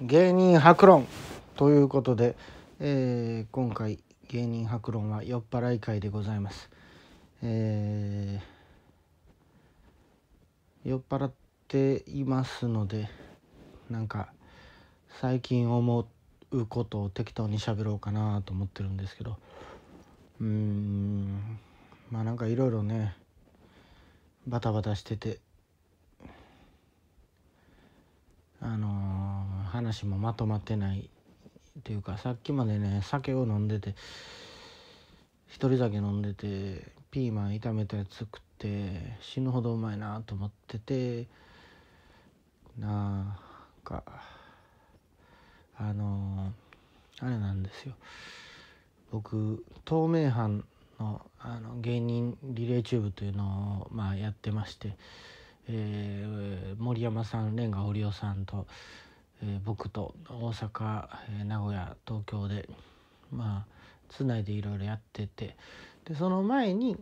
芸人博論ということで、えー、今回芸人博論は酔っ払い会でございます、えー、酔っ払っていますのでなんか最近思うことを適当に喋ろうかなと思ってるんですけどうーんまあなんかいろいろねバタバタしててあのー話もまとまってないていうかさっきまでね酒を飲んでて一人酒飲んでてピーマン炒めたやつ食って死ぬほどうまいなと思っててなんかあのあれなんですよ僕透明版のあの芸人リレーチューブというのを、まあ、やってまして、えー、森山さんレンガ堀尾さんとえー、僕と大阪、えー、名古屋東京でまあつないでいろいろやっててでその前に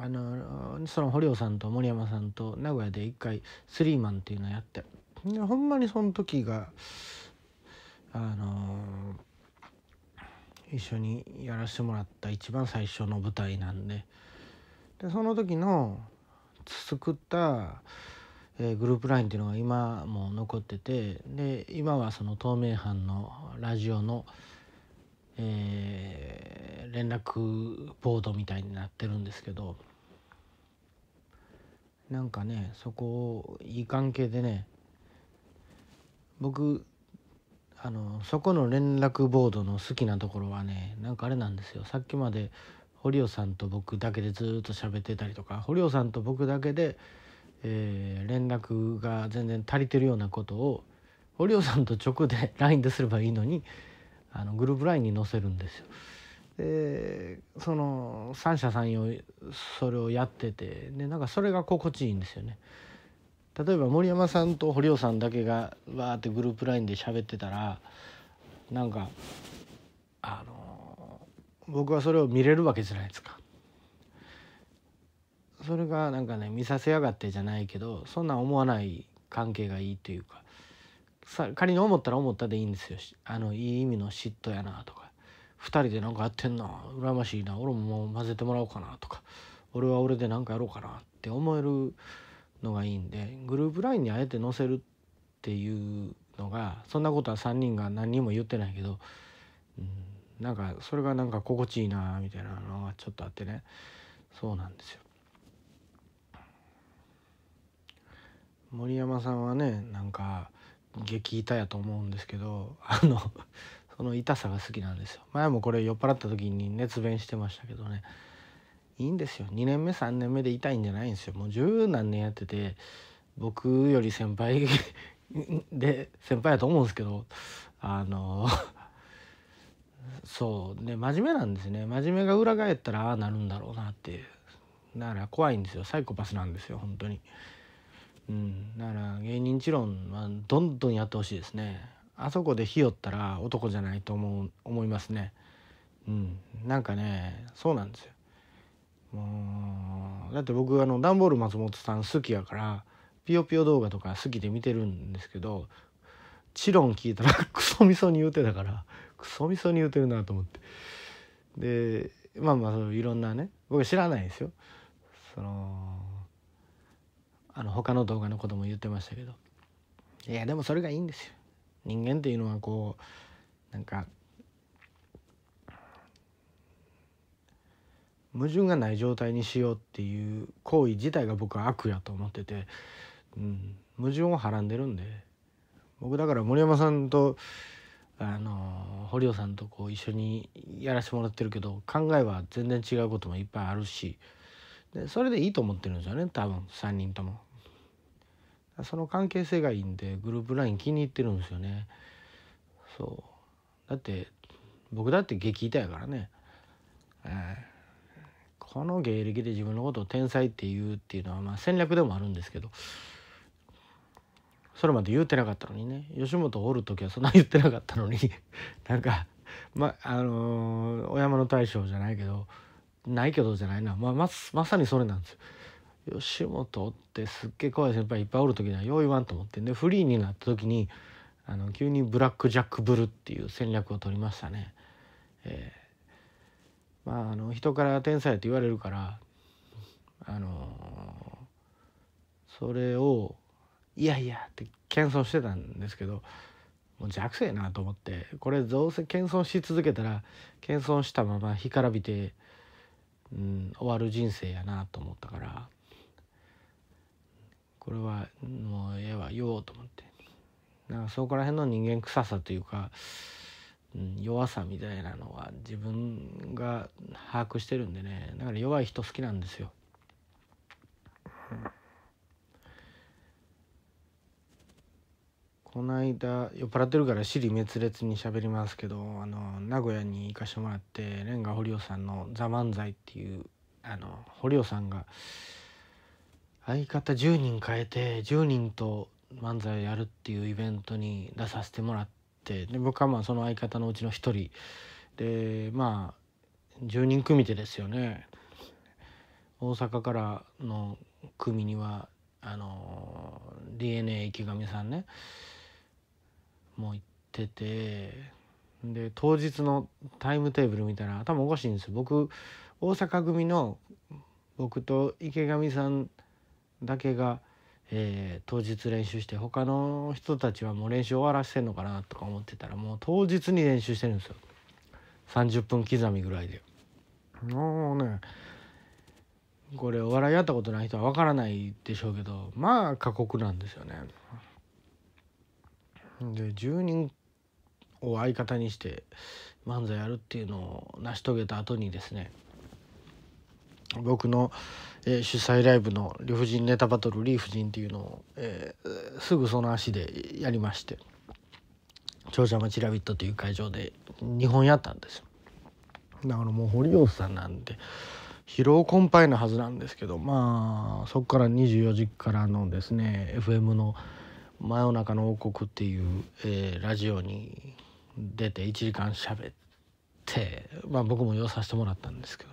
あのその堀尾さんと森山さんと名古屋で一回スリーマンっていうのやってでほんまにその時があのー、一緒にやらせてもらった一番最初の舞台なんででその時の作ったえグループ LINE っていうのが今も残っててで今はその透明版のラジオの、えー、連絡ボードみたいになってるんですけどなんかねそこいい関係でね僕あのそこの連絡ボードの好きなところはねなんかあれなんですよさっきまで堀尾さんと僕だけでずっと喋ってたりとか堀尾さんと僕だけでえー、連絡が全然足りてるようなことを堀尾さんと直で LINE ですればいいのにあのグループ LINE に載せるんですよ。でその三者三様それをやっててでなんかそれが心地いいんですよね。例えば森山さんと堀尾さんだけがわーってグループ LINE で喋ってたらなんかあの僕はそれを見れるわけじゃないですか。それがなんかね見させやがってじゃないけどそんな思わない関係がいいというかさ仮に思ったら思ったでいいんですよあのいい意味の嫉妬やなとか2人で何かやってんな羨ましいな俺ももう混ぜてもらおうかなとか俺は俺で何かやろうかなって思えるのがいいんでグループ LINE にあえて載せるっていうのがそんなことは3人が何人も言ってないけど、うん、なんかそれがなんか心地いいなみたいなのがちょっとあってねそうなんですよ。森山さんはねなんか激痛やと思うんですけどあの その痛さが好きなんですよ前もこれ酔っ払った時に熱弁してましたけどねいいんですよ2年目3年目で痛いんじゃないんですよもう十何年やってて僕より先輩 で先輩やと思うんですけどあの そうね真面目なんですね真面目が裏返ったらああなるんだろうなってだから怖いんですよサイコパスなんですよ本当に。うん、だから芸人一論はどんどんやってほしいですねあそこでひよったら男じゃないと思う思いますねうんなんかねそうなんですよもうだって僕あの段ボール松本さん好きやからピヨピヨ動画とか好きで見てるんですけどチロン聞いたら クソみそに言うてたからクソみそに言うてるなと思ってでまあまあいろんなね僕知らないんですよそのあの他の動画のことも言ってましたけどいやでもそれがいいんですよ人間っていうのはこうなんか矛盾がない状態にしようっていう行為自体が僕は悪やと思ってて、うん、矛盾をはらんでるんで僕だから森山さんとあの堀尾さんとこう一緒にやらせてもらってるけど考えは全然違うこともいっぱいあるしでそれでいいと思ってるんですよね多分3人とも。その関係性がいいんでグループ LINE 気に入ってるんですよねそうだって僕だって激痛やからね、えー、この芸歴で自分のことを天才って言うっていうのはまあ戦略でもあるんですけどそれまで言うてなかったのにね吉本おる時はそんな言ってなかったのに なんかまあのー、お山の大将じゃないけどないけどじゃないな、まあ、ままさにそれなんですよ。吉本ってすっげえ怖い先輩いっぱいおる時にはよう言わんと思ってでフリーになった時にあの急にブラック・ジャック・ブルっていう戦略を取りましたね。えー、まああの人から天才って言われるからあのー、それをいやいやって謙遜してたんですけどもう弱性なと思ってこれどうせ謙遜し続けたら謙遜したまま干からびて、うん、終わる人生やなと思ったから。これはもうええわようと思ってなんかそこら辺の人間臭さというか、うん、弱さみたいなのは自分が把握してるんでねだから弱い人好きなんですよ。この間酔っ払ってるから尻滅裂に喋りますけどあの名古屋に行かしてもらってレンガ堀尾さんの「ザ・漫才」っていうあの堀尾さんが。相方10人変えて10人と漫才をやるっていうイベントに出させてもらってで僕はまあその相方のうちの1人でまあ10人組手ですよね大阪からの組にはあの DNA 池上さんねもう行っててで当日のタイムテーブル見たら頭おかしいんですよ僕大阪組の僕と池上さんだけが、えー、当日練習して他の人たちはもう練習終わらせてんのかなとか思ってたらもう当日に練習してるんですよ30分刻みぐらいでもうねこれお笑いやったことない人は分からないでしょうけどまあ過酷なんですよねで10人を相方にして漫才やるっていうのを成し遂げた後にですね僕のえ主催ライブの理不尽ネタバトルリーフ人っていうのを、えすぐその足でやりまして長者町ラビットという会場で2本やったんですだからもう堀尾さんなんで疲労困憊なはずなんですけどまあそこから24時からのですね FM の「真夜中の王国」っていう、えー、ラジオに出て1時間喋ってまあ僕も言わさせてもらったんですけど。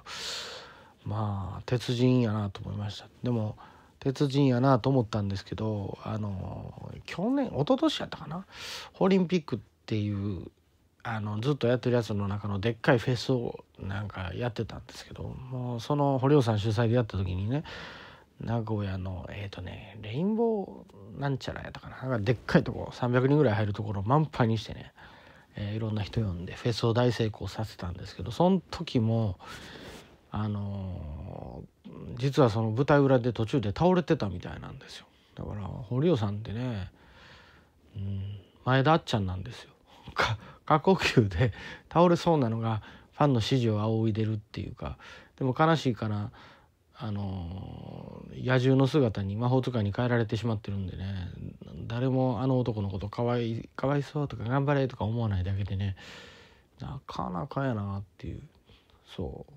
まあ鉄人やなと思いましたでも鉄人やなと思ったんですけどあの去年一昨年やったかなオリンピックっていうあのずっとやってるやつの中のでっかいフェスをなんかやってたんですけどもうその堀尾さん主催でやった時にね名古屋のえっ、ー、とねレインボーなんちゃらやったかななんかでっかいとこ300人ぐらい入るところ満杯にしてね、えー、いろんな人呼んでフェスを大成功させたんですけどその時もあの実はその舞台裏で途中で倒れてたみたいなんですよだから堀尾さんってね、うん、前田あっちゃんなんですよ過呼吸で倒れそうなのがファンの支持を仰いでるっていうかでも悲しいからあの野獣の姿に魔法使いに変えられてしまってるんでね誰もあの男のことかわいかわいそうとか頑張れとか思わないだけでねなかなかやなっていうそう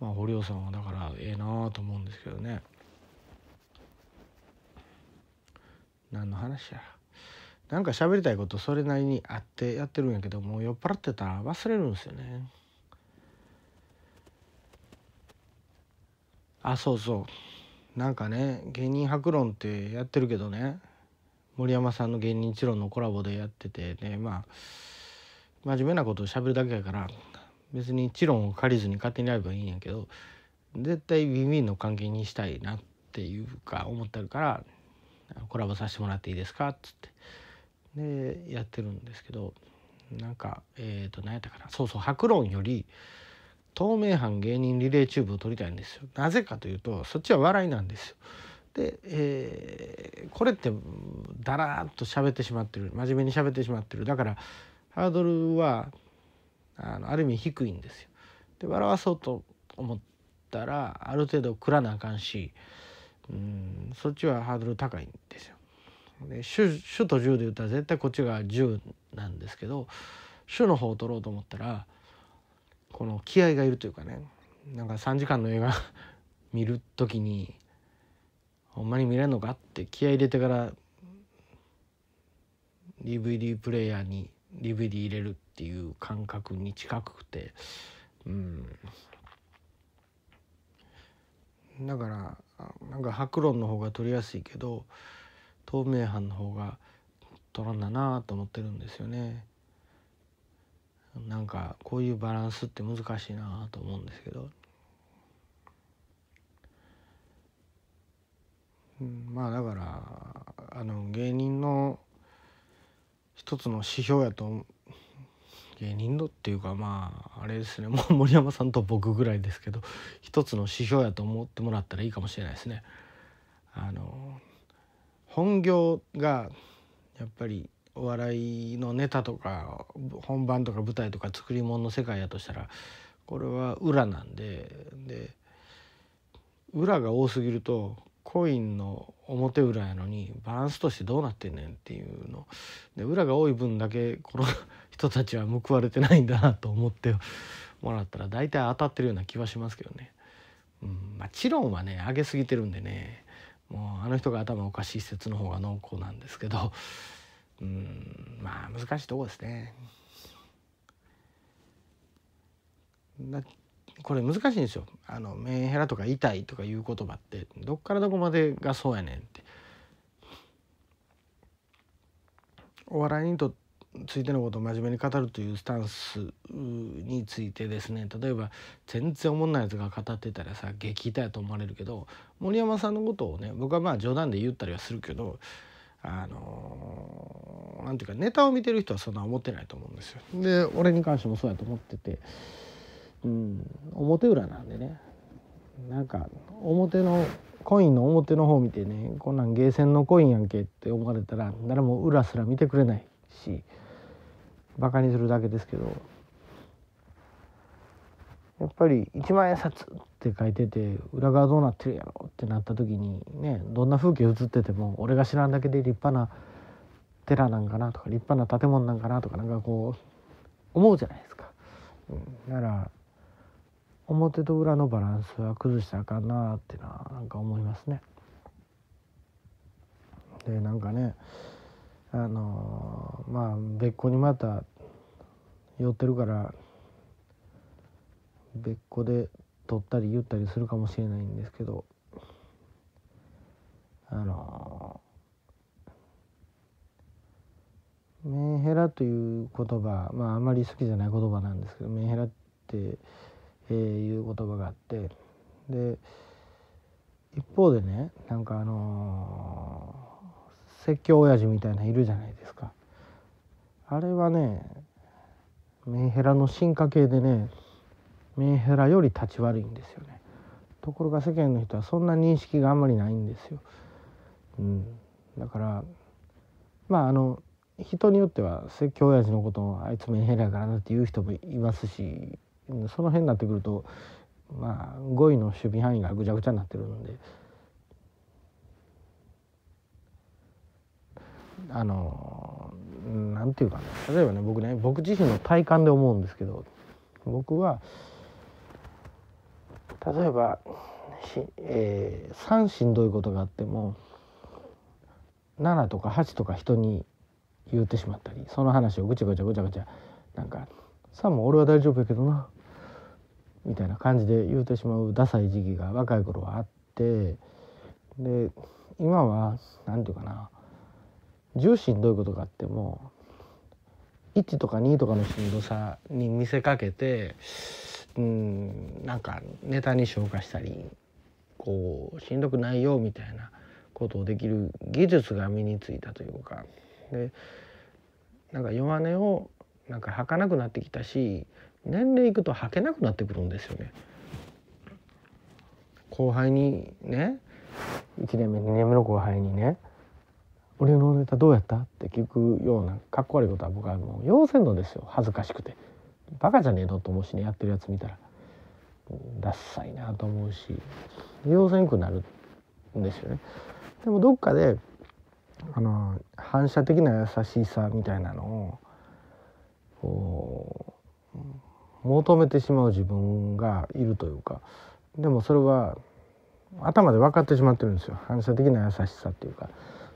まあ堀尾さんはだからええなあと思うんですけどね何の話やなんか喋りたいことそれなりにあってやってるんやけどもう酔っ払ってたら忘れるんですよねあそうそうなんかね芸人博論ってやってるけどね森山さんの芸人一論のコラボでやっててねまあ真面目なことをしるだけやから別に知論を借りずに勝手にやればいいんやけど絶対ウィンウィンの関係にしたいなっていうか思ってるからコラボさせてもらっていいですかっつってでやってるんですけどなんかえっ、ー、と何やったかなそうそう白論より透明版芸人リレーチューブを撮りたいんですよなぜかというとそっちは笑いなんですよで、えー、これってだらーっと喋ってしまってる真面目に喋ってしまってるだからハードルはあのある意味低いんですよ。で笑わそうと思ったらある程度食らなあかんしうんそっちはハードル高いんですよ。で主主と1で言ったら絶対こっちが1なんですけど主の方を取ろうと思ったらこの気合がいるというかねなんか3時間の映画 見る時にほんまに見れんのかって気合入れてから DVD プレーヤーに DVD 入れるっていう感覚に近くてうんだからなんか白論の方が取りやすいけど透明版の方が取らんだなあと思ってるんですよね。なんかこういうバランスって難しいなあと思うんですけど、まあだからあの芸人の一つの指標やと芸人のっていうかまああれですね もう森山さんと僕ぐらいですけど一つの指標やと思ってもらったらいいかもしれないですね。あの本業がやっぱりお笑いのネタとか本番とか舞台とか作り物の世界やとしたらこれは裏なんでで裏が多すぎるとコインの表裏やのにバランスとしてどうなってんねんっていうので裏が多い分だけこの人たちは報われてないんだなと思ってもらったら大体当たってるような気はしますけどね。うん、まあチロンはね上げすぎてるんでねもうあの人が頭おかしい説の方が濃厚なんですけど、うん、まあ難しいとこですね。これ難しいんですよあのメンヘラとか痛いとかいう言葉ってどっからどこまでがそうやねんってお笑いにとついてのことを真面目に語るというスタンスについてですね例えば全然おもんないやつが語ってたらさ激痛やと思われるけど森山さんのことをね僕はまあ冗談で言ったりはするけどあのー、なんていうかネタを見てる人はそんな思ってないと思うんですよ。で俺に関してもそうやと思ってて。うん、表裏なんでねなんか表のコインの表の方見てねこんなんゲーセンのコインやんけって思われたら誰も裏すら見てくれないしバカにするだけですけどやっぱり「一万円札」って書いてて裏側どうなってるやろってなった時にねどんな風景映ってても俺が知らんだけで立派な寺なんかなとか立派な建物なんかなとかなんかこう思うじゃないですか。うん、なら表と裏のバランスは崩したらあかんなってななんか思いますね。でなんかねあのー、まあ別個にまた寄ってるから別個で取ったり言ったりするかもしれないんですけどあのー、メンヘラという言葉まああまり好きじゃない言葉なんですけどメンヘラってえー、いう言葉があってで一方でねなんかあのー、説教親父みたいないるじゃないですかあれはねメンヘラの進化系でねメンヘラより立ち悪いんですよねところが世間の人はそんな認識があんまりないんですよ、うん、だからまああの人によっては説教親父のことをあいつメンヘラやからなって言う人もいますしその辺になってくると、まあ、5位の守備範囲がぐちゃぐちゃになってるんであのなんていうかね例えばね僕ね僕自身の体感で思うんですけど僕は例えばし、えー、3しんどいことがあっても7とか8とか人に言ってしまったりその話をぐちゃぐちゃぐちゃぐちゃなんか「3も俺は大丈夫やけどな」みたいな感じで言うてしまうダサい時期が若い頃はあってで今は何て言うかな重心どういうことかってもう1とか2とかのしんどさに見せかけてうんなんかネタに消化したりこうしんどくないよみたいなことをできる技術が身についたというかでなんか弱音をなんか吐かなくなってきたし年齢いくと履けなくなってくるんですよね。後輩にね1年目2年目の後輩にね「俺のネタどうやった?」って聞くようなかっこ悪いことは僕はもう要せんのですよ恥ずかしくて。バカじゃねえのと思うしねやってるやつ見たらダッサいなと思うし要せんくなるんですよね。でもどっかであの反射的な優しさみたいなのをこ求めてしまう自分がいるというかでもそれは頭で分かってしまってるんですよ反射的な優しさっていうか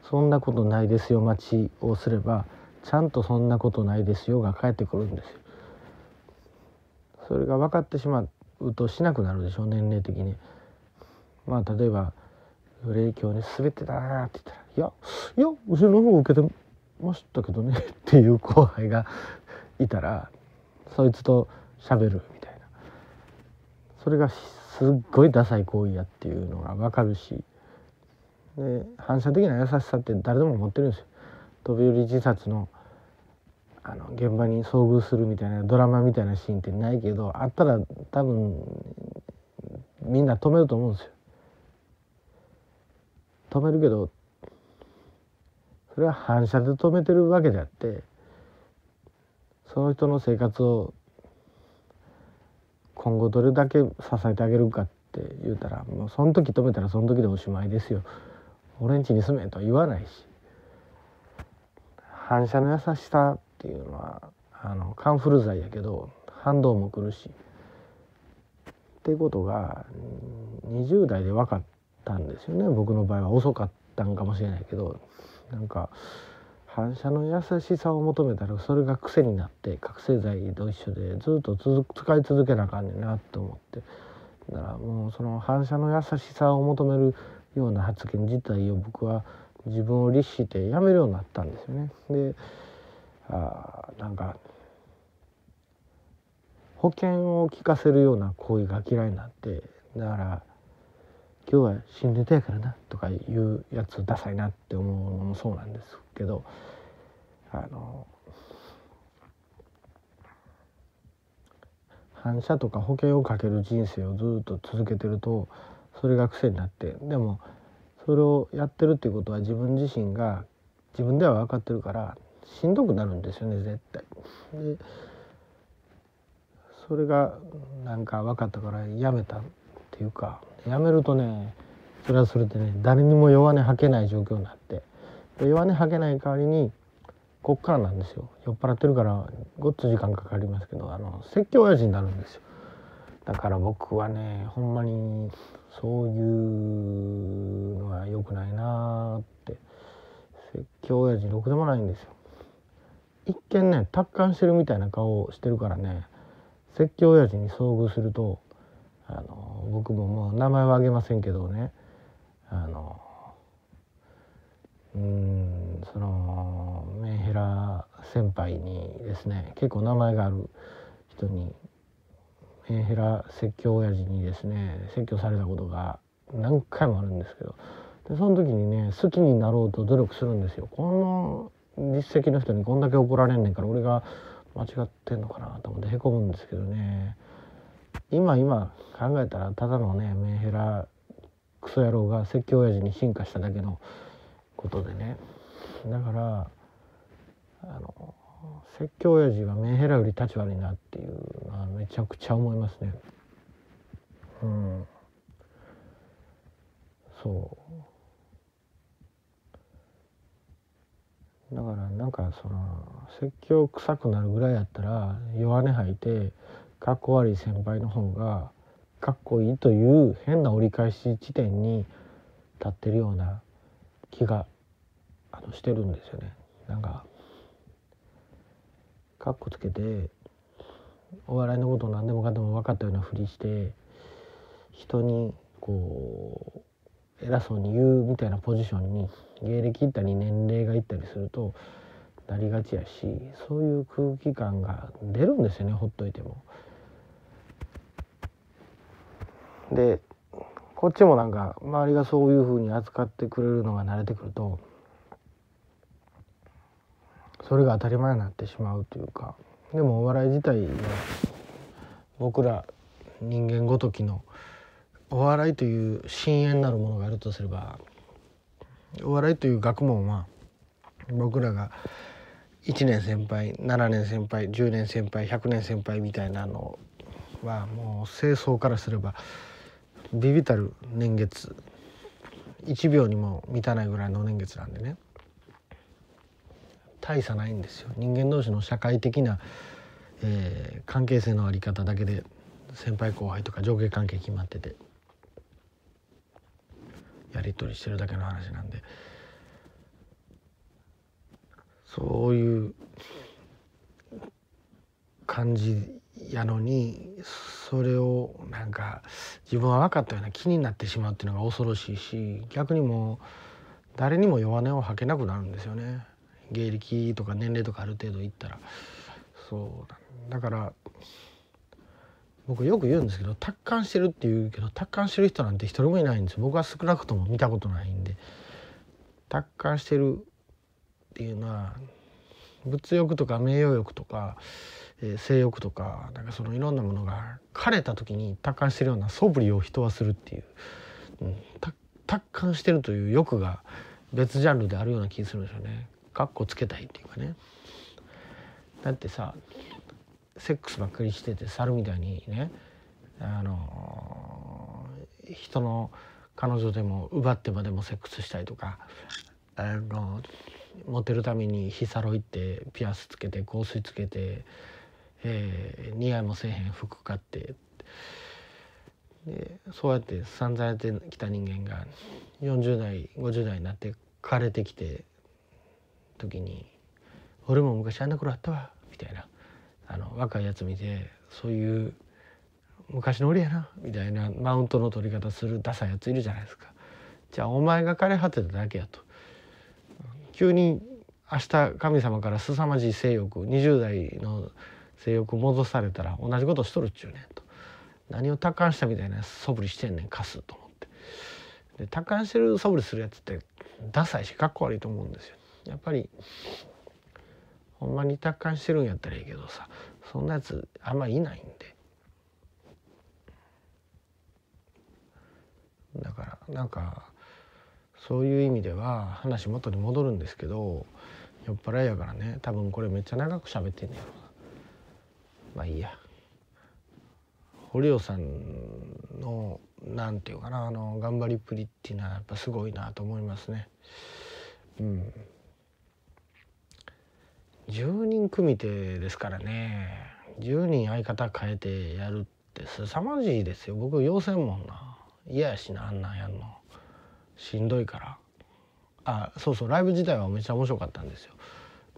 そんなことないですよ待ちをすればちゃんとそんなことないですよが返ってくるんですよ。それが分かってしまうとしなくなるでしょう年齢的に。まあ例えば霊鏡に滑ってたなって言ったら「いやいや後ろの方を受けてましたけどね」っていう後輩がいたらそいつと喋るみたいなそれがすっごいダサい行為やっていうのが分かるしで反射的な優しさって誰でも持ってるんですよ。飛び降り自殺のあの現場に遭遇するみたいなドラマみたいなシーンってないけどあったら多分みんな止めると思うんですよ。止めるけどそれは反射で止めてるわけであってその人の生活を今後どれだけ支えてあげるかって言うたらもうその時止めたらその時でおしまいですよ。俺んちに住めとは言わないし反射の優しさっていうのはあのカンフル剤やけど反動も来るし。っていうことが20代で分かったんですよね僕の場合は遅かったんかもしれないけどなんか。反射の優しさを求めたらそれが癖になって覚醒剤と一緒でずっと使い続けなあかんねんなと思ってだからもうその反射の優しさを求めるような発言自体を僕は自分を律してやめるようになったんですよね。であなんか保険を聞かせるような行為が嫌いになってだから今日は新ネタやからなとかいうやつダサいなって思うのもそうなんですけどあの反射とか保険をかける人生をずっと続けてるとそれが癖になってでもそれをやってるっていうことは自分自身が自分では分かってるからしんどくなるんですよね絶対。でそれがなんか分かったからやめたっていうかやめるとねそれはそれでね誰にも弱音吐けない状況になってで弱音吐けない代わりにこっからなんですよ酔っ払ってるからごっつ時間かかりますけどあの説教親父になるんですよだから僕はねほんまにそういうのは良くないなって説教親父ろくでもないんですよ一見ね達観してるみたいな顔をしてるからね説教親父に遭遇するとあの僕ももう名前は挙げませんけどねあのうんそのメンヘラ先輩にですね結構名前がある人にメンヘラ説教親父にですね説教されたことが何回もあるんですけどでその時にね好きになろうと努力するんですよ。この実績の人にこんだけ怒られんねんから俺が間違ってんのかなと思ってへこむんですけどね。今今考えたらただのねメンヘラクソ野郎が説教親父に進化しただけのことでねだからあの説教親父はメンヘラより立ち悪いなっていうのはめちゃくちゃ思いますねうんそうだからなんかその説教臭くなるぐらいやったら弱音吐いてかっこ悪い先輩の方がかっこいいという変な折り返し地点に立ってるような気があのしてるんですよね。なんかかっこつけてお笑いのことを何でもかんでも分かったようなふりして人にこう偉そうに言うみたいなポジションに芸歴いったり年齢がいったりするとなりがちやしそういう空気感が出るんですよねほっといても。でこっちもなんか周りがそういうふうに扱ってくれるのが慣れてくるとそれが当たり前になってしまうというかでもお笑い自体は僕ら人間ごときのお笑いという深淵なるものがあるとすればお笑いという学問は僕らが1年先輩7年先輩10年先輩100年先輩みたいなのはもう清掃からすれば。ビビたる年月1秒にも満たないぐらいの年月なんでね大差ないんですよ人間同士の社会的な、えー、関係性の在り方だけで先輩後輩とか上下関係決まっててやり取りしてるだけの話なんでそういう感じやのにそれをなんか自分は分かったような気になってしまうっていうのが恐ろしいし逆にも誰にも弱音を吐けなくなるんですよね芸歴とか年齢とかある程度いったらそうだから僕よく言うんですけど達観してるって言うけど達観してる人なんて一人もいないんです僕は少なくとも見たことないんで達観してるっていうのは物欲とか名誉欲とかえー、性欲とかなんかそのいろんなものが枯れた時に達観してるような素振りを人はするっていう、うん、達観してるという欲が別ジャンルであるような気するんですよね。かっこつけたいっていうかねだってさセックスばっかりしてて猿みたいにねあのー、人の彼女でも奪ってまでもセックスしたいとかあのモテるためにヒサロ行ってピアスつけて香水つけてえー、似合いもせえへん服買ってでそうやって散々やってきた人間が40代50代になって枯れてきて時に「俺も昔あんな頃あったわ」みたいなあの若いやつ見てそういう昔の俺やなみたいなマウントの取り方するダサいやついるじゃないですか。じゃあお前が枯れ果てただけやと。急に明日神様から凄まじい性欲20代の性欲戻されたら同じことしとるっちゅうねんと何を達観したみたいな素振りしてんねんかすと思ってで達観してる素振りするやつってダサいしかっこ悪いと思うんですよやっぱりほんまに達観してるんやったらいいけどさそんなやつあんまいないんでだからなんかそういう意味では話元に戻るんですけど酔っ払いやからね多分これめっちゃ長く喋ってんねやろまあいいや堀尾さんの何て言うかなあの頑張りっぷりっていうのはやっぱすごいなと思いますね。うん、10人組手ですからね10人相方変えてやるって凄まじいですよ僕要せんもんな嫌やしなあんなんやんのしんどいからあそうそうライブ自体はめっちゃ面白かったんですよ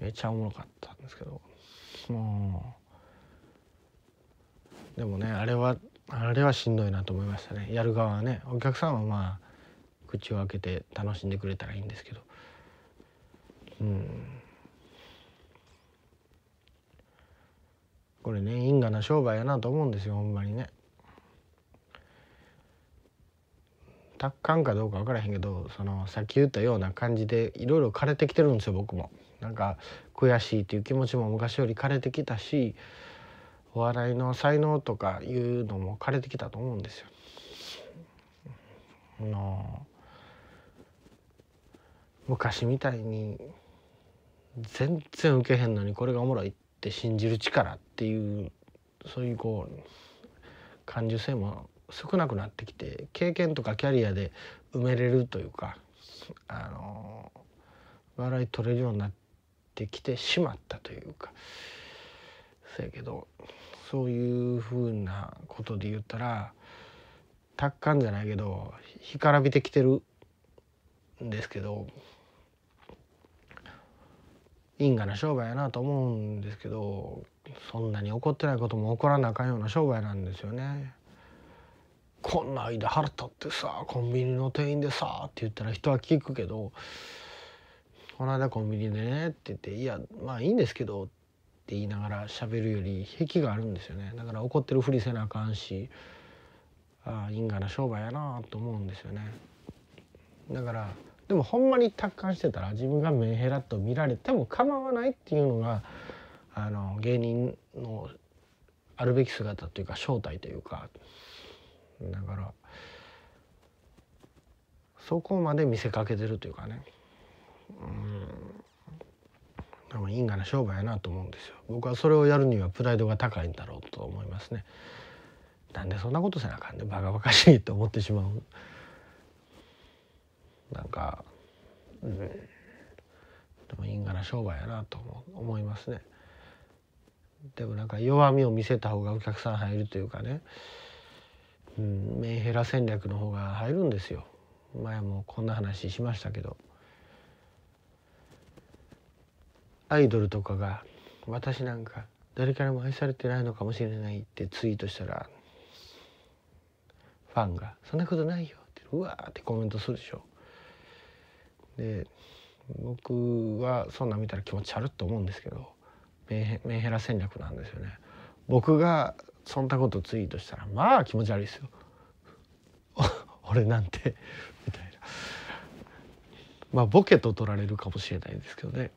めっちゃおもろかったんですけどもう。でもねあれはあれはしんどいなと思いましたねやる側はねお客さんはまあ口を開けて楽しんでくれたらいいんですけどうんこれね因果な商売やなと思うんですよほんまにね。達観かどうか分からへんけどそのさっき言ったような感じでいろいろ枯れてきてるんですよ僕も。なんか悔しいっていう気持ちも昔より枯れてきたしお笑いの才能とかいうのも枯れてきたと思うんですよ。の昔みたいに全然受けへんのにこれがおもろいって信じる力っていうそういうこう感受性も少なくなってきて経験とかキャリアで埋めれるというかあの笑い取れるようになってきてしまったというかそやけどそういうふうなことで言ったら達観じゃないけど干からびてきてるんですけど因果な商売やなと思うんですけどそんなに怒ってないことも起こらなあかんような商売なんですよね。こんな間腹立ってさコンビニの店員でさって言ったら人は聞くけど「この間コンビニでね」って言って「いやまあいいんですけど」って言いながら喋るより癖があるんですよねだから怒ってるふりせなあかんしああ因果な商売やなと思うんですよねだからでもほんまに達観してたら自分がメンヘラと見られても構わないっていうのがあの芸人のあるべき姿というか正体というかだからそこまで見せかけてるというかねうん多分因果な商売やなと思うんですよ僕はそれをやるにはプライドが高いんだろうと思いますねなんでそんなことせなあかんねバカバカしいと思ってしまうなんか、うん、でも因果な商売やなと思いますねでもなんか弱みを見せた方がお客さん入るというかね、うん、メンヘラ戦略の方が入るんですよ前もこんな話しましたけど。アイドルとかが私なんか誰からも愛されてないのかもしれないってツイートしたらファンが「そんなことないよ」ってうわーってコメントするでしょ。で僕はそんなん見たら気持ち悪っと思うんですけどメンヘラ戦略なんですよね。僕がそんなことツイートしたらまあ気持ち悪いですよ。俺なんてみたいな。まあボケと取られるかもしれないですけどね。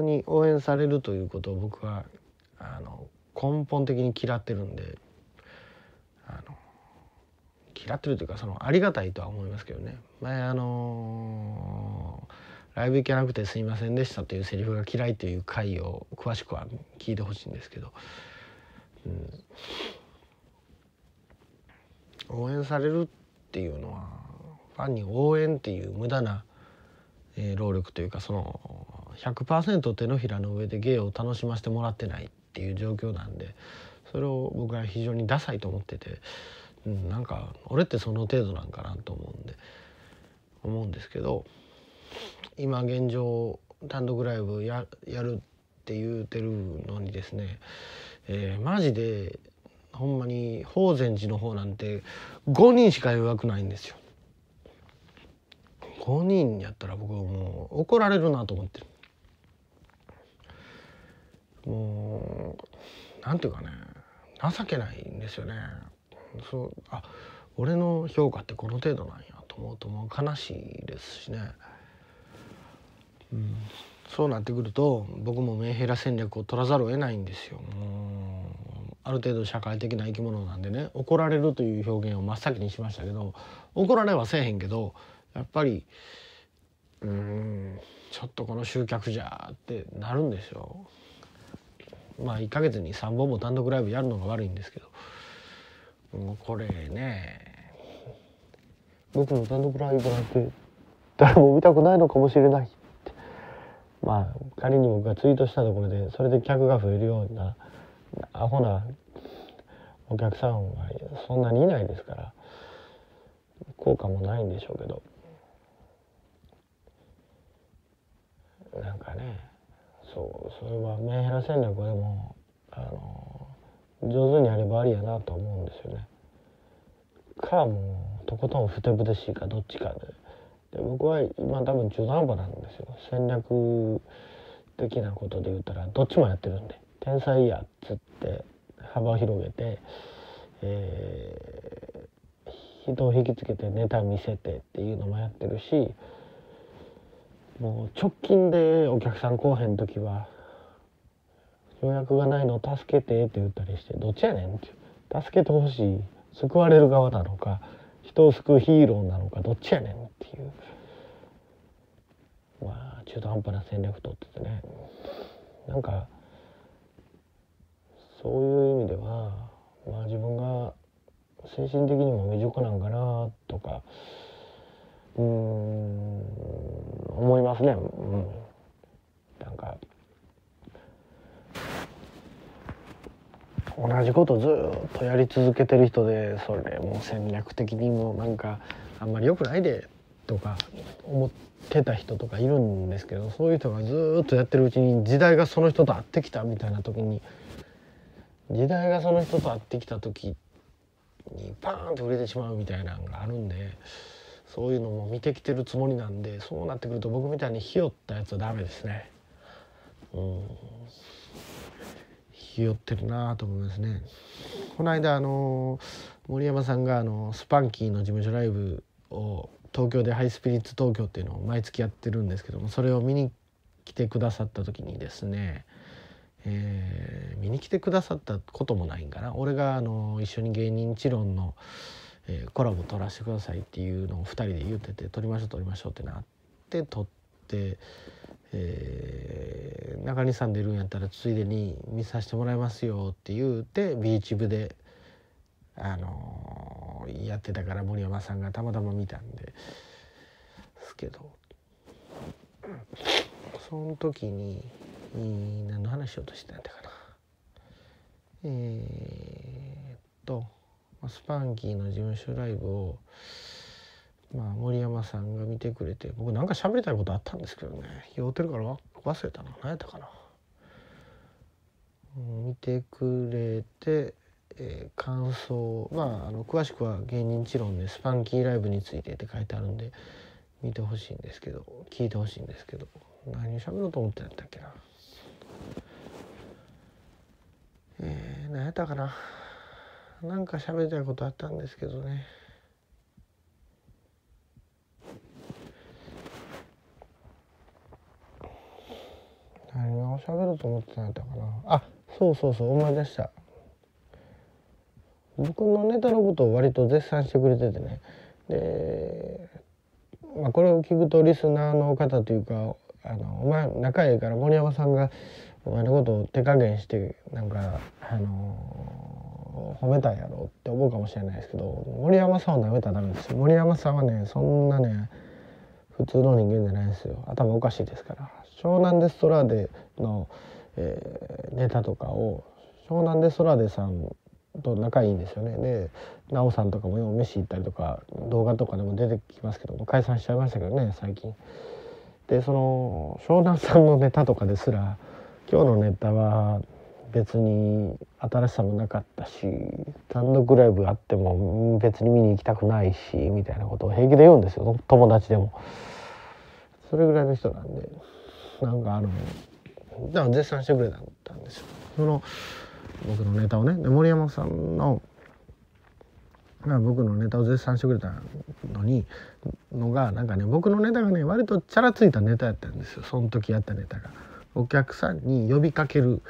に応援されるということを僕はあの根本的に嫌ってるんであの嫌ってるというかそのありがたいとは思いますけどね前あのー、ライブ行けなくてすいませんでした」というセリフが嫌いという回を詳しくは聞いてほしいんですけど、うん、応援されるっていうのはファンに応援っていう無駄な、え労力というかその100%手のひらの上で芸を楽しませてもらってないっていう状況なんでそれを僕は非常にダサいと思ってて、うん、なんか俺ってその程度なんかなと思うんで思うんですけど今現状単独ライブややるって言うてるのにですね、えー、マジでほんまに法善寺の方なんて5人しか予約ないんですよ。5人やったら僕はもう怒られるなと思ってる。もう何ていうかね情けないんですよね。そうあ俺の評価ってこの程度なんやと思うともう悲しいですしね、うん、そうなってくると僕もメンヘラ戦略を取らざるを得ないんですよ。もうある程度社会的な生き物なんでね怒られるという表現を真っ先にしましたけど怒られはせえへんけどやっぱりうんちょっとこの集客じゃってなるんですよ。まあ1ヶ月に3本も単独ライブやるのが悪いんですけど、もうこれね僕の単独ライブなんて誰も見たくないのかもしれないってまあ仮に僕がツイートしたところでそれで客が増えるようなアホなお客さんはそんなにいないですから効果もないんでしょうけどなんかねそうそれはメンヘラ戦略でもあの上手にやればありやなと思うんですよね。かもうとことんふてぶてしいかどっちかでで僕は今多分中途半端なんですよ戦略的なことで言ったらどっちもやってるんで天才やっつって幅広げて、えー、人を引きつけてネタ見せてっていうのもやってるしもう直近でお客さん来おへん時は「予約がないの助けて」って言ったりして「どっちやねん」って助けてほしい救われる側なのか人を救うヒーローなのかどっちやねんっていうまあ中途半端な戦略取っててねなんかそういう意味ではまあ自分が精神的にも未熟なんかなとか。うん思いますね、うん、なんか同じことずっとやり続けてる人でそれも戦略的にもなんかあんまり良くないでとか思ってた人とかいるんですけどそういう人がずっとやってるうちに時代がその人と会ってきたみたいな時に時代がその人と会ってきた時にパーンと売れてしまうみたいなのがあるんで。そういうのも見てきてるつもりなんでそうなってくると僕みたいにひよったやつはダメですね。ひよってるなと思いますね。この間あの森山さんがあのスパンキーの事務所ライブを東京でハイスピリッツ東京っていうのを毎月やってるんですけどもそれを見に来てくださった時にですね、えー、見に来てくださったこともないんかな俺があの一緒に芸人一論のえー、コラボ撮らせてくださいっていうのを2人で言ってて撮りましょう撮りましょうってなって撮って、えー、中西さん出るんやったらついでに見させてもらいますよって言うてビーチ部で、あのー、やってたから森山さんがたまたま見たんですけど。その時に、何の話しようとしてたんだかな。えー、っと。スパンキーの事務所ライブを、まあ、森山さんが見てくれて僕なんか喋りたいことあったんですけどね酔ってるから忘れたな何やったかな。見てくれて、えー、感想まああの詳しくは「芸人知論」で「スパンキーライブについて」って書いてあるんで見てほしいんですけど聞いてほしいんですけど何喋ろうと思ってんだっけな。えー、何やったかな。なんか喋りたいことあったんですけどね何を喋ろと思ってなかっかなあそうそうそう思い出した僕のネタのことを割と絶賛してくれててねで、まあ、これを聞くとリスナーの方というかあのお前仲いいから森山さんがお前のことを手加減してなんかあの褒めたんやろって思うかもしれないですけど森山さんを舐めたらダメです森山さんはねそんなね普通の人間じゃないですよ頭おかしいですから湘南デストラーデの、えー、ネタとかを湘南デストラーデさんと仲いいんですよねで奈緒さんとかもよう飯行ったりとか動画とかでも出てきますけども解散しちゃいましたけどね最近。でその湘南さんのネタとかですら今日のネタは別に新しさもなかったし単独ライブあっても別に見に行きたくないしみたいなことを平気で言うんですよ友達でも。それぐらいの人なんでなんかあのだか絶賛してくれたんですよ。その僕のネタをね森山さんの僕のネタを絶賛してくれたのにのがなんかね僕のネタがね割とチャラついたネタやったんですよその時やったネタが。お客さんに呼びかける、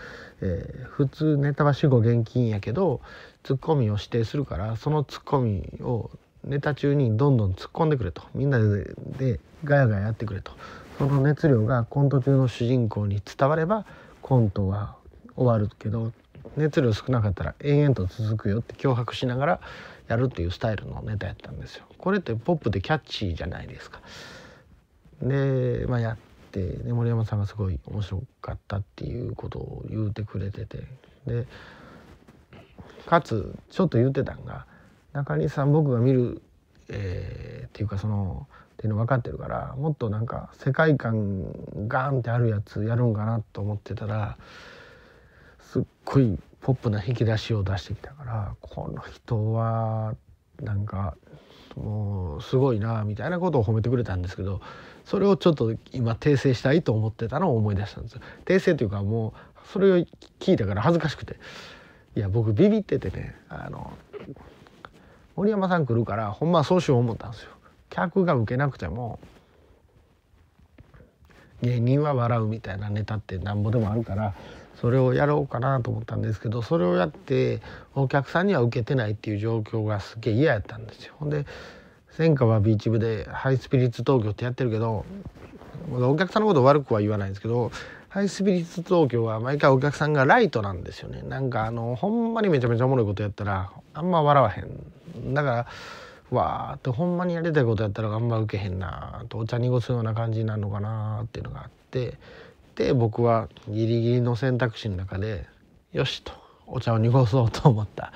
えー、普通ネタは主語現金やけどツッコミを指定するからそのツッコミをネタ中にどんどん突っ込んでくれとみんなででガヤガヤやってくれとその熱量がコント中の主人公に伝わればコントは終わるけど熱量少なかったら延々と続くよって脅迫しながらやるっていうスタイルのネタやったんですよ。これってポップでキャッチーじゃないですか。で、まあ、やっ、で森山さんがすごい面白かったっていうことを言うてくれててでかつちょっと言ってたんが中西さん僕が見る、えー、っていうかそのっていうの分かってるからもっとなんか世界観ガーンってあるやつやるんかなと思ってたらすっごいポップな引き出しを出してきたからこの人はなんかもうすごいなみたいなことを褒めてくれたんですけどそれをちょっと今訂正したいと思ってたのを思い出したんですよ。訂正というかもうそれを聞いたから恥ずかしくていや僕ビビっててねあの森山さん来るからほんまそうしよう思ったんですよ。客が受けなくても芸人は笑うみたいなネタってなんぼでもあるからそれをやろうかなと思ったんですけどそれをやってお客さんには受けてないっていう状況がすげえ嫌やったんですよ。ほんで戦火はビーチ部でハイスピリッツ東京ってやってるけどお客さんのこと悪くは言わないんですけどハイスピリッツ東京は毎回お客さんがライトなんですよねなんかあのほんまにめちゃめちゃおもろいことやったらあんま笑わへんだからわーってほんまにやりたいことやったらあんま受けへんなとお茶濁すような感じになるのかなっていうのがあってで僕はギリギリの選択肢の中でよしとお茶を濁そうと思った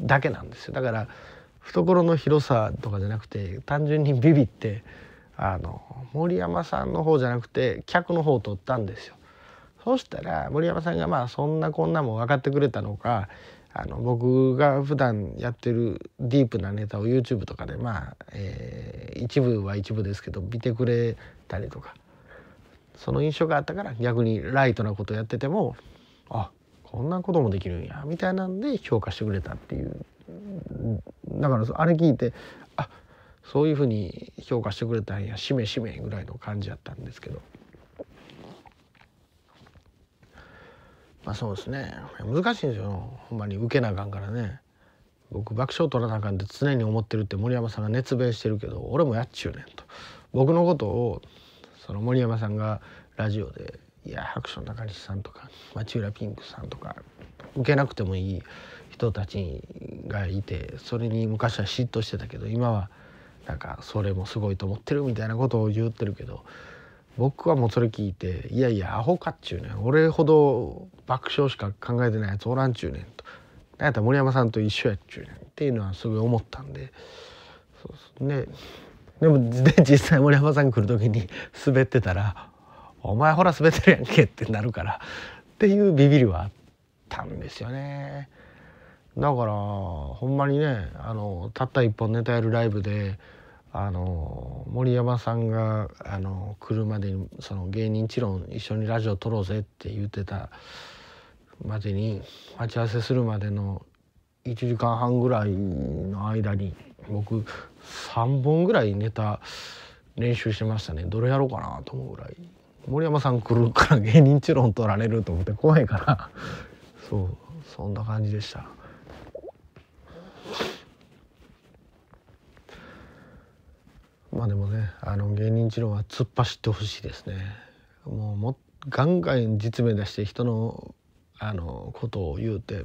だけなんですよだから懐の広さとかじゃなくて単純にビビってあの森山さんの方じゃなくて客の方を取ったんですよ。そしたら森山さんがまあそんなこんなも分かってくれたのかあの僕が普段やってるディープなネタを YouTube とかでまあ、え一部は一部ですけど見てくれたりとかその印象があったから逆にライトなことやっててもあこんなこともできるんやみたいなんで評価してくれたっていうだからあれ聞いてあそういうふうに評価してくれたんやしめしめぐらいの感じやったんですけど。まあそうですね難しいんですよほんまに受けなあかんからね僕爆笑取らなあかんって常に思ってるって森山さんが熱弁してるけど俺もやっちゅうねんと僕のことをその森山さんがラジオで「いや白書中西さんとか町浦ピンクさんとか受けなくてもいい人たちがいてそれに昔は嫉妬してたけど今はなんかそれもすごいと思ってるみたいなことを言ってるけど僕はもうそれ聞いて「いやいやアホかっちゅうねん俺ほど爆笑しか考えてないやつおらんちゅうねん」と「なんやったら森山さんと一緒やっちゅうねん」っていうのはすごい思ったんでそうですねでもで 実際森山さんが来る時に滑ってたら「お前ほら滑ってるやんけ」ってなるからっていうビビりはあったんですよね。だからほんまにねあのたった一本ネタやるライブであの森山さんがあの来るまでにその芸人ロン、一緒にラジオ撮ろうぜって言ってたまでに待ち合わせするまでの1時間半ぐらいの間に僕3本ぐらいネタ練習してましたねどれやろうかなと思うぐらい森山さん来るから芸人チロン取られると思って怖いからそうそんな感じでしたまあでもねあの芸人チロンは突っ走ってほしいですねもうもガンガン実名出して人のあのことを言うて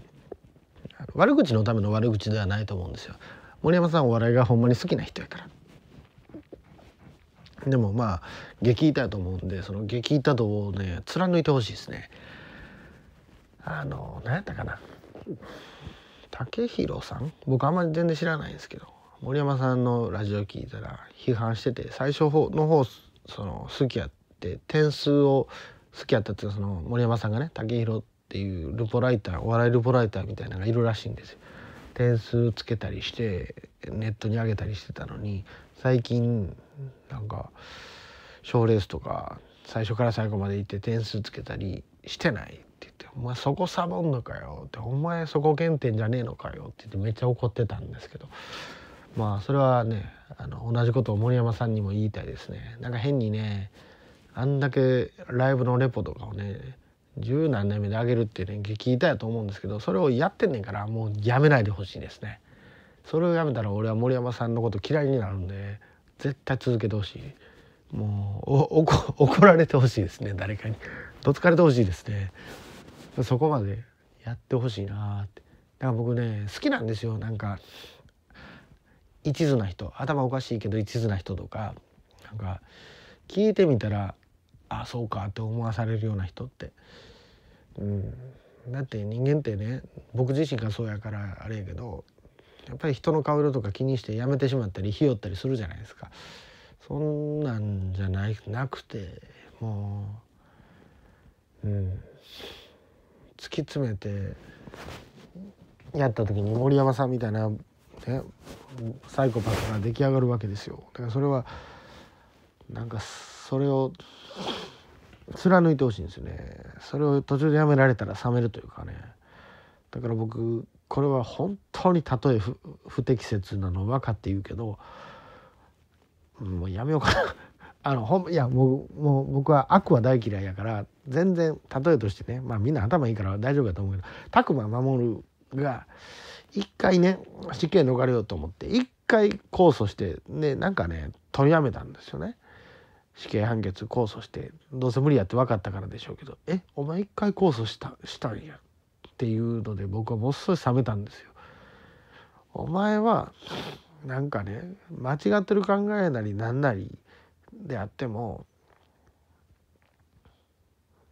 悪口のための悪口ではないと思うんですよ森山さんお笑いがほんまに好きな人やからでもまあ激イやと思うんでその激イと度をね貫いてほしいですねあの何やったかな武宏さん僕あんまり全然知らないんですけど森山さんのラジオ聞いたら批判してて最初の方その好きやって点数を好きやったってその森山さんがね武宏っていうルポライターお笑いルポライターみたいなのがいるらしいんですよ。点数つけたりしてネットに上げたりしてたのに最近なんか賞レースとか最初から最後まで行って点数つけたりしてないって言って「お前そこサボんのかよ」って「お前そこ原点じゃねえのかよ」って言ってめっちゃ怒ってたんですけどまあそれはねあの同じことを森山さんにも言いたいですね。なんか変にねあんだけライブのレポとかをね十何年目で上げるっていうねいたやと思うんですけどそれをやってんねんからもうやめないでほしいですねそれをやめたら俺は森山さんのこと嫌いになるんで絶対続けてほしいもう怒られてほしいですね誰かにどつかれてほしいですねそこまでやってほしいなってだから僕ね好きなんですよなんか一途な人頭おかしいけど一途な人とかなんか聞いてみたらあそうかって思わされるような人ってうん、だって人間ってね僕自身がそうやからあれやけどやっぱり人の顔色とか気にしてやめてしまったりひよったりするじゃないですかそんなんじゃないなくてもう、うん、突き詰めてやった時に森山さんみたいな、ね、サイコパスが出来上がるわけですよだからそれはなんかそれを貫いてほしいんですよねそれを途中でやめられたら冷めるというかねだから僕これは本当にたとえ不適切なの分かって言うけどもうやめようかな あのほんいやもうもう僕は悪は大嫌いやから全然例えとしてねまあみんな頭いいから大丈夫だと思うけど拓磨守が一回ね死刑逃れようと思って一回控訴してでなんかね取りやめたんですよね。死刑判決控訴してどうせ無理やって分かったからでしょうけど「えお前一回控訴したしたんや」っていうので僕はもっそり冷めたんですよ。お前はなんかね間違ってる考えなりなんなりであっても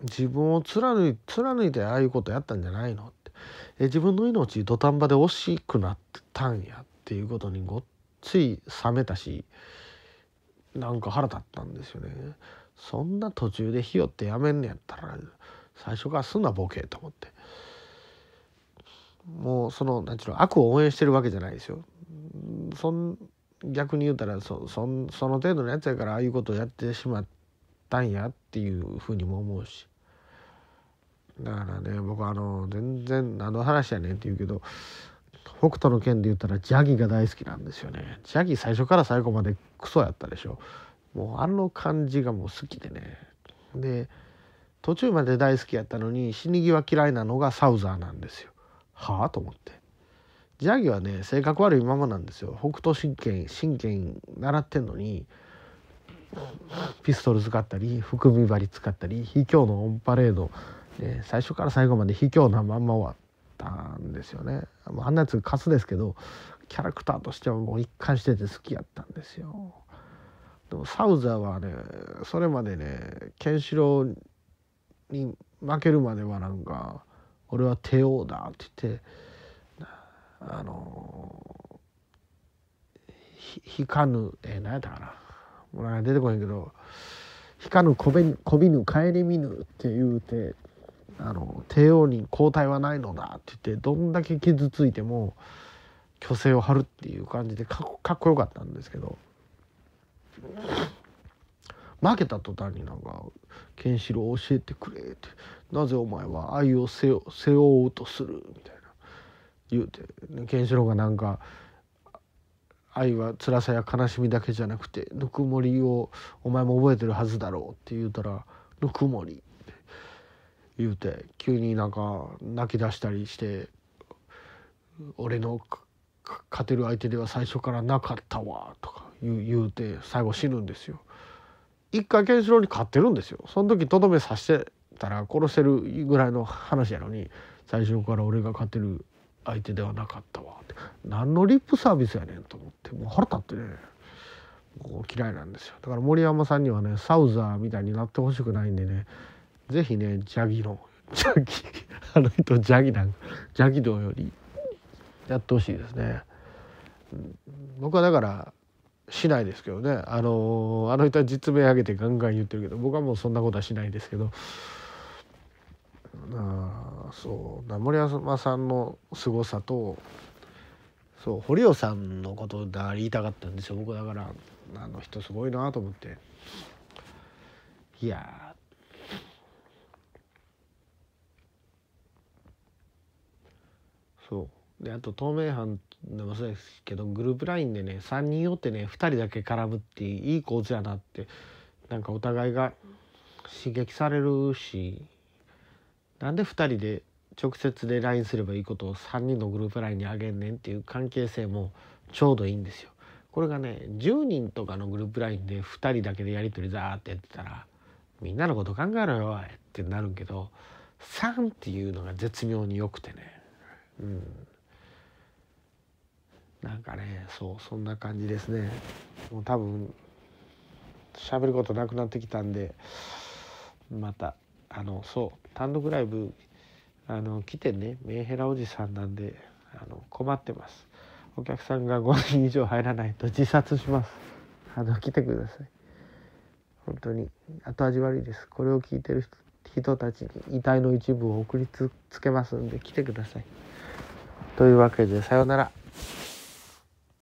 自分を貫い貫いてああいうことやったんじゃないのってえ自分の命土壇場で惜しくなったんやっていうことにごっつい冷めたし。なんか腹立ったんですよねそんな途中でひよってやめんのやったら最初からすんなボケと思ってもうその何ちゅうの悪を応援してるわけじゃないですよそん逆に言うたらそそその程度のやつやからああいうことをやってしまったんやっていうふうにも思うしだからね僕あの全然何の話やねんって言うけど北斗の拳で言ったらジャギが大好きなんですよねジャギ最初から最後までクソやったでしょもうあの感じがもう好きでねで途中まで大好きやったのに死に際嫌いなのがサウザーなんですよはあと思ってジャギはね性格悪いままなんですよ北斗神拳神拳習ってんのにピストル使ったり含み針使ったり卑怯のオンパレード、ね、最初から最後まで卑怯なまんま終わっったんですよね。あんなやつカスですけどキャラクターとしてはもう一貫してて好きやったんですよ。でもサウザーはねそれまでねケンシロウに負けるまではなんか「俺は帝王だ」って言ってあの引かぬえー、何やったかなもうなんか出てこへんけど「引かぬこびぬ帰り見ぬ」って言うてあの帝王に抗体はないのだって言ってどんだけ傷ついても虚勢を張るっていう感じでかっこよかったんですけど負けた途端になんか「ケンシロウ教えてくれ」って「なぜお前は愛を背負おうとする」みたいな言うて、ケンシロウがなんか愛は辛さや悲しみだけじゃなくてぬくもりをお前も覚えてるはずだろうって言うたら「ぬくもり」言うて急になんか泣き出したりして俺の勝てる相手では最初からなかったわとか言うて最後死ぬんですよ。一回ケンシロウに勝ってるんですよ。その時とどめさしてたら殺せるぐらいの話やのに最初から俺が勝てる相手ではなかったわって何のリップサービスやねんと思ってもう腹立ってねもう嫌いなんですよだから森山さんにはねサウザーみたいになってほしくないんでねぜひねジャギのジャギ あの人ジャギなんジャギ道よりやってほしいですね。僕はだからしないですけどねあのあの人は実名上げてガンガン言ってるけど僕はもうそんなことはしないですけどあそう森山さんの凄さとそう堀尾さんのことで言いたかったんですよ僕だからあの人すごいなと思っていやそうであと透明版でもそうですけどグループ LINE でね3人おってね2人だけ絡むっていい構図やなってなんかお互いが刺激されるしなんで2人で直接で LINE すればいいことを3人のグループ LINE にあげんねんっていう関係性もちょうどいいんですよ。これがね10人とかのグループ LINE で2人だけでやり取りザーってやってたらみんなのこと考えろよってなるけど3っていうのが絶妙に良くてねうん、なんかねそうそんな感じですねもう多分喋ることなくなってきたんでまたあのそう単独ライブあの来てねメンヘラおじさんなんであの困ってますお客さんが5人以上入らないと 自殺しますあの来てください本当に後味悪いですこれを聞いてる人たちに遺体の一部を送りつけますんで来てください。というわけでさようなら。